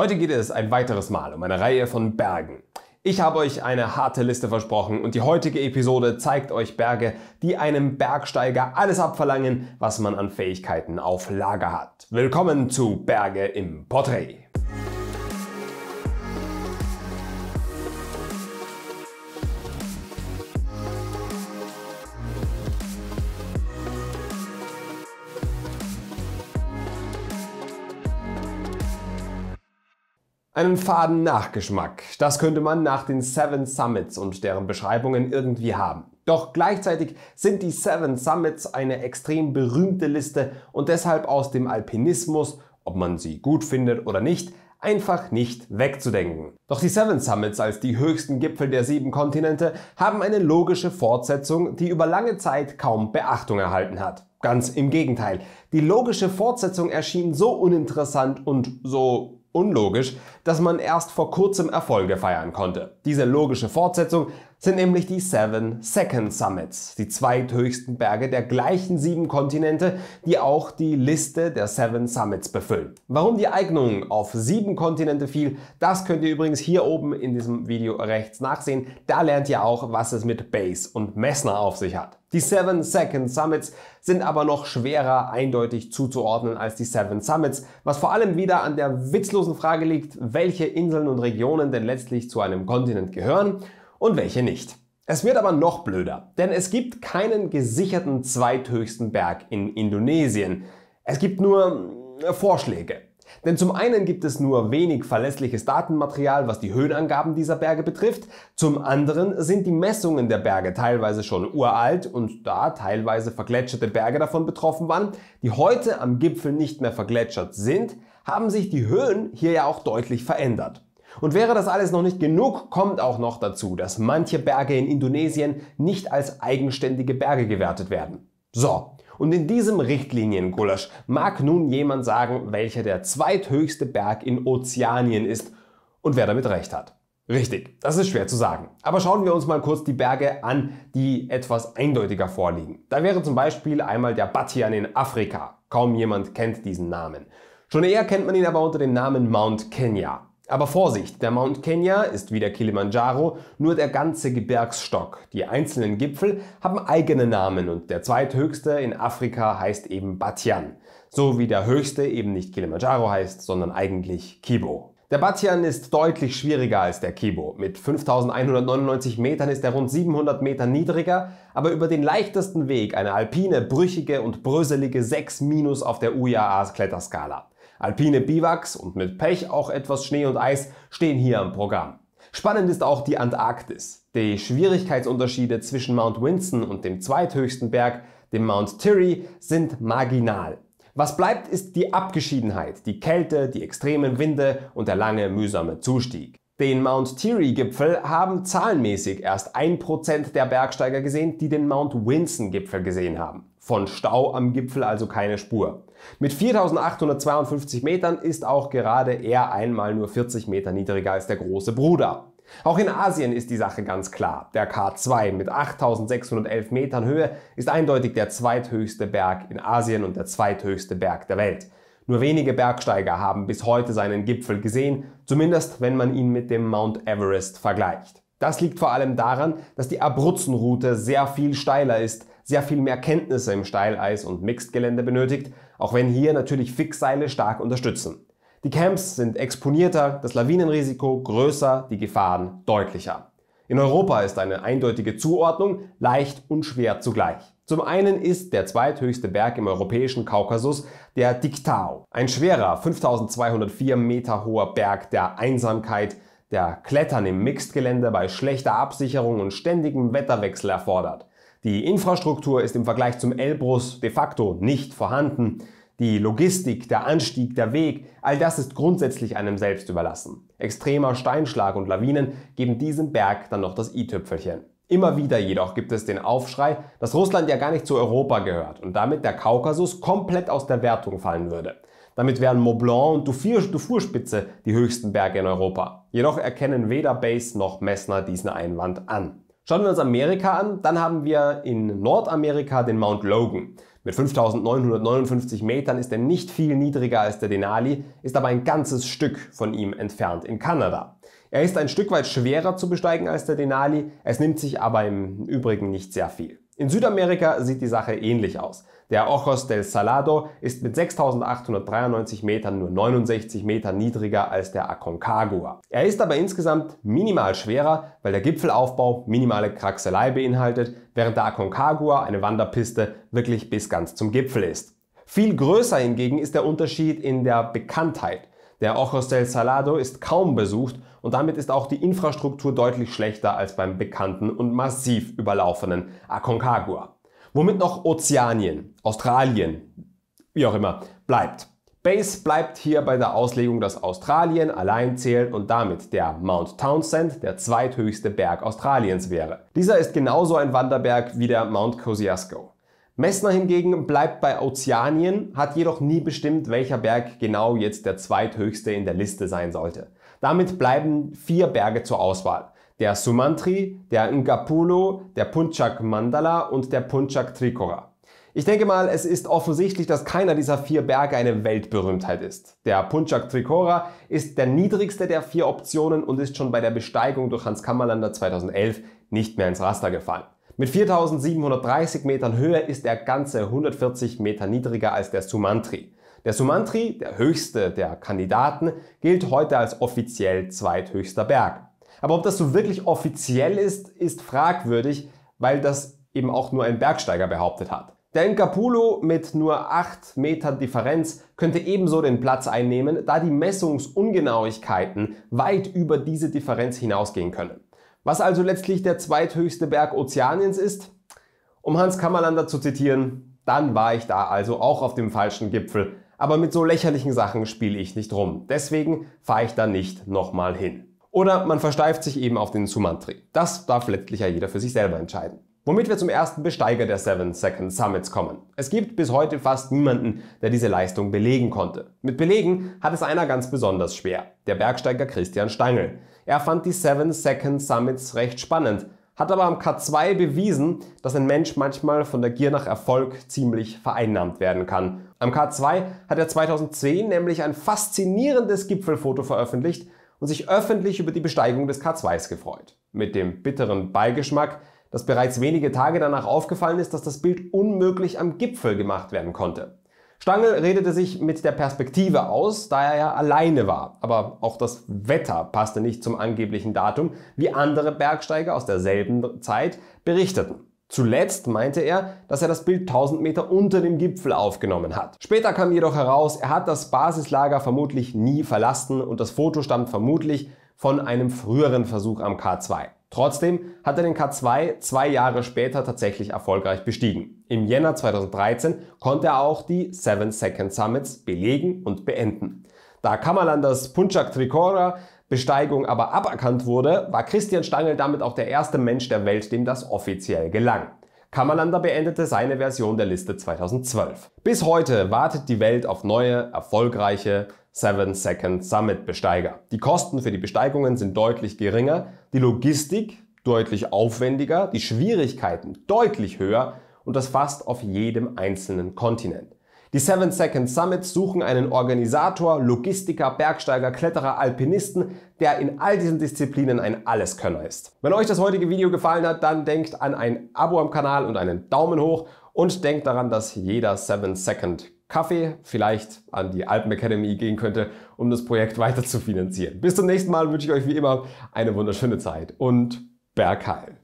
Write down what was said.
Heute geht es ein weiteres Mal um eine Reihe von Bergen. Ich habe euch eine harte Liste versprochen und die heutige Episode zeigt euch Berge, die einem Bergsteiger alles abverlangen, was man an Fähigkeiten auf Lager hat. Willkommen zu Berge im Porträt. Einen faden Nachgeschmack. Das könnte man nach den Seven Summits und deren Beschreibungen irgendwie haben. Doch gleichzeitig sind die Seven Summits eine extrem berühmte Liste und deshalb aus dem Alpinismus, ob man sie gut findet oder nicht, einfach nicht wegzudenken. Doch die Seven Summits als die höchsten Gipfel der sieben Kontinente haben eine logische Fortsetzung, die über lange Zeit kaum Beachtung erhalten hat. Ganz im Gegenteil, die logische Fortsetzung erschien so uninteressant und so unlogisch, dass man erst vor kurzem Erfolge feiern konnte. Diese logische Fortsetzung sind nämlich die Seven Second Summits, die zweithöchsten Berge der gleichen sieben Kontinente, die auch die Liste der Seven Summits befüllen. Warum die Eignung auf sieben Kontinente fiel, das könnt ihr übrigens hier oben in diesem Video rechts nachsehen. Da lernt ihr auch, was es mit Base und Messner auf sich hat. Die Seven Second Summits sind aber noch schwerer eindeutig zuzuordnen als die Seven Summits, was vor allem wieder an der witzlosen Frage liegt, welche Inseln und Regionen denn letztlich zu einem Kontinent gehören und welche nicht. Es wird aber noch blöder, denn es gibt keinen gesicherten zweithöchsten Berg in Indonesien. Es gibt nur äh, Vorschläge. Denn zum einen gibt es nur wenig verlässliches Datenmaterial, was die Höhenangaben dieser Berge betrifft, zum anderen sind die Messungen der Berge teilweise schon uralt und da teilweise vergletscherte Berge davon betroffen waren, die heute am Gipfel nicht mehr vergletschert sind, haben sich die Höhen hier ja auch deutlich verändert. Und wäre das alles noch nicht genug, kommt auch noch dazu, dass manche Berge in Indonesien nicht als eigenständige Berge gewertet werden. So, und in diesem Richtliniengulasch mag nun jemand sagen, welcher der zweithöchste Berg in Ozeanien ist und wer damit recht hat. Richtig, das ist schwer zu sagen. Aber schauen wir uns mal kurz die Berge an, die etwas eindeutiger vorliegen. Da wäre zum Beispiel einmal der Batian in Afrika. Kaum jemand kennt diesen Namen. Schon eher kennt man ihn aber unter dem Namen Mount Kenya. Aber Vorsicht, der Mount Kenya ist wie der Kilimanjaro nur der ganze Gebirgsstock. Die einzelnen Gipfel haben eigene Namen und der zweithöchste in Afrika heißt eben Batian. So wie der höchste eben nicht Kilimanjaro heißt, sondern eigentlich Kibo. Der Batian ist deutlich schwieriger als der Kibo. Mit 5199 Metern ist er rund 700 Meter niedriger, aber über den leichtesten Weg eine alpine, brüchige und bröselige 6- auf der UIAAs Kletterskala. Alpine Biwaks und mit Pech auch etwas Schnee und Eis stehen hier am Programm. Spannend ist auch die Antarktis. Die Schwierigkeitsunterschiede zwischen Mount Winston und dem zweithöchsten Berg, dem Mount Tyree, sind marginal. Was bleibt, ist die Abgeschiedenheit, die Kälte, die extremen Winde und der lange, mühsame Zustieg. Den Mount Teary-Gipfel haben zahlenmäßig erst 1% der Bergsteiger gesehen, die den Mount winston gipfel gesehen haben. Von Stau am Gipfel also keine Spur. Mit 4852 Metern ist auch gerade er einmal nur 40 Meter niedriger als der große Bruder. Auch in Asien ist die Sache ganz klar. Der K2 mit 8611 Metern Höhe ist eindeutig der zweithöchste Berg in Asien und der zweithöchste Berg der Welt. Nur wenige Bergsteiger haben bis heute seinen Gipfel gesehen, zumindest wenn man ihn mit dem Mount Everest vergleicht. Das liegt vor allem daran, dass die Abruzzenroute sehr viel steiler ist sehr viel mehr Kenntnisse im Steileis- und Mixed-Gelände benötigt, auch wenn hier natürlich Fixseile stark unterstützen. Die Camps sind exponierter, das Lawinenrisiko größer, die Gefahren deutlicher. In Europa ist eine eindeutige Zuordnung leicht und schwer zugleich. Zum einen ist der zweithöchste Berg im europäischen Kaukasus der Diktau, ein schwerer 5204 Meter hoher Berg der Einsamkeit, der Klettern im Mixed-Gelände bei schlechter Absicherung und ständigem Wetterwechsel erfordert. Die Infrastruktur ist im Vergleich zum Elbrus de facto nicht vorhanden. Die Logistik, der Anstieg, der Weg, all das ist grundsätzlich einem selbst überlassen. Extremer Steinschlag und Lawinen geben diesem Berg dann noch das i-Tüpfelchen. Immer wieder jedoch gibt es den Aufschrei, dass Russland ja gar nicht zu Europa gehört und damit der Kaukasus komplett aus der Wertung fallen würde. Damit wären Mont Blanc und Dufourspitze die höchsten Berge in Europa. Jedoch erkennen weder Base noch Messner diesen Einwand an. Schauen wir uns Amerika an, dann haben wir in Nordamerika den Mount Logan. Mit 5959 Metern ist er nicht viel niedriger als der Denali, ist aber ein ganzes Stück von ihm entfernt in Kanada. Er ist ein Stück weit schwerer zu besteigen als der Denali, es nimmt sich aber im Übrigen nicht sehr viel. In Südamerika sieht die Sache ähnlich aus. Der Ojos del Salado ist mit 6.893 Metern nur 69 Meter niedriger als der Aconcagua. Er ist aber insgesamt minimal schwerer, weil der Gipfelaufbau minimale Kraxelei beinhaltet, während der Aconcagua, eine Wanderpiste, wirklich bis ganz zum Gipfel ist. Viel größer hingegen ist der Unterschied in der Bekanntheit. Der Ojos del Salado ist kaum besucht und damit ist auch die Infrastruktur deutlich schlechter als beim bekannten und massiv überlaufenen Aconcagua. Womit noch Ozeanien, Australien, wie auch immer, bleibt. Base bleibt hier bei der Auslegung, dass Australien allein zählt und damit der Mount Townsend der zweithöchste Berg Australiens wäre. Dieser ist genauso ein Wanderberg wie der Mount Kosciuszko. Messner hingegen bleibt bei Ozeanien, hat jedoch nie bestimmt, welcher Berg genau jetzt der zweithöchste in der Liste sein sollte. Damit bleiben vier Berge zur Auswahl. Der Sumantri, der Ngapulo, der Punchak Mandala und der Punchak Trikora. Ich denke mal, es ist offensichtlich, dass keiner dieser vier Berge eine Weltberühmtheit ist. Der Punchak Trikora ist der niedrigste der vier Optionen und ist schon bei der Besteigung durch Hans Kammerlander 2011 nicht mehr ins Raster gefallen. Mit 4730 Metern Höhe ist er ganze 140 Meter niedriger als der Sumantri. Der Sumantri, der höchste der Kandidaten, gilt heute als offiziell zweithöchster Berg. Aber ob das so wirklich offiziell ist, ist fragwürdig, weil das eben auch nur ein Bergsteiger behauptet hat. Der Nkapulo mit nur 8 Metern Differenz könnte ebenso den Platz einnehmen, da die Messungsungenauigkeiten weit über diese Differenz hinausgehen können was also letztlich der zweithöchste Berg Ozeaniens ist. Um Hans Kammerlander zu zitieren, dann war ich da also auch auf dem falschen Gipfel. Aber mit so lächerlichen Sachen spiele ich nicht rum. Deswegen fahre ich da nicht nochmal hin. Oder man versteift sich eben auf den Sumantri. Das darf letztlich ja jeder für sich selber entscheiden. Womit wir zum ersten Besteiger der 7 Second Summits kommen. Es gibt bis heute fast niemanden, der diese Leistung belegen konnte. Mit Belegen hat es einer ganz besonders schwer, der Bergsteiger Christian Stangl. Er fand die 7 Second Summits recht spannend, hat aber am K2 bewiesen, dass ein Mensch manchmal von der Gier nach Erfolg ziemlich vereinnahmt werden kann. Am K2 hat er 2010 nämlich ein faszinierendes Gipfelfoto veröffentlicht und sich öffentlich über die Besteigung des K2s gefreut. Mit dem bitteren Beigeschmack, dass bereits wenige Tage danach aufgefallen ist, dass das Bild unmöglich am Gipfel gemacht werden konnte. Stangl redete sich mit der Perspektive aus, da er ja alleine war. Aber auch das Wetter passte nicht zum angeblichen Datum, wie andere Bergsteiger aus derselben Zeit berichteten. Zuletzt meinte er, dass er das Bild 1000 Meter unter dem Gipfel aufgenommen hat. Später kam jedoch heraus, er hat das Basislager vermutlich nie verlassen und das Foto stammt vermutlich von einem früheren Versuch am K2. Trotzdem hat er den K2 zwei Jahre später tatsächlich erfolgreich bestiegen. Im Jänner 2013 konnte er auch die Seven Second Summits belegen und beenden. Da Kamalanders Punchak Trikora Besteigung aber aberkannt wurde, war Christian Stangl damit auch der erste Mensch der Welt, dem das offiziell gelang. Kammerlander beendete seine Version der Liste 2012. Bis heute wartet die Welt auf neue, erfolgreiche 7-Second Summit-Besteiger. Die Kosten für die Besteigungen sind deutlich geringer, die Logistik deutlich aufwendiger, die Schwierigkeiten deutlich höher und das fast auf jedem einzelnen Kontinent. Die Seven Second Summits suchen einen Organisator, Logistiker, Bergsteiger, Kletterer, Alpinisten, der in all diesen Disziplinen ein Alleskönner ist. Wenn euch das heutige Video gefallen hat, dann denkt an ein Abo am Kanal und einen Daumen hoch und denkt daran, dass jeder Seven Second Kaffee vielleicht an die Alpen Academy gehen könnte, um das Projekt weiter zu finanzieren. Bis zum nächsten Mal wünsche ich euch wie immer eine wunderschöne Zeit und Bergheil.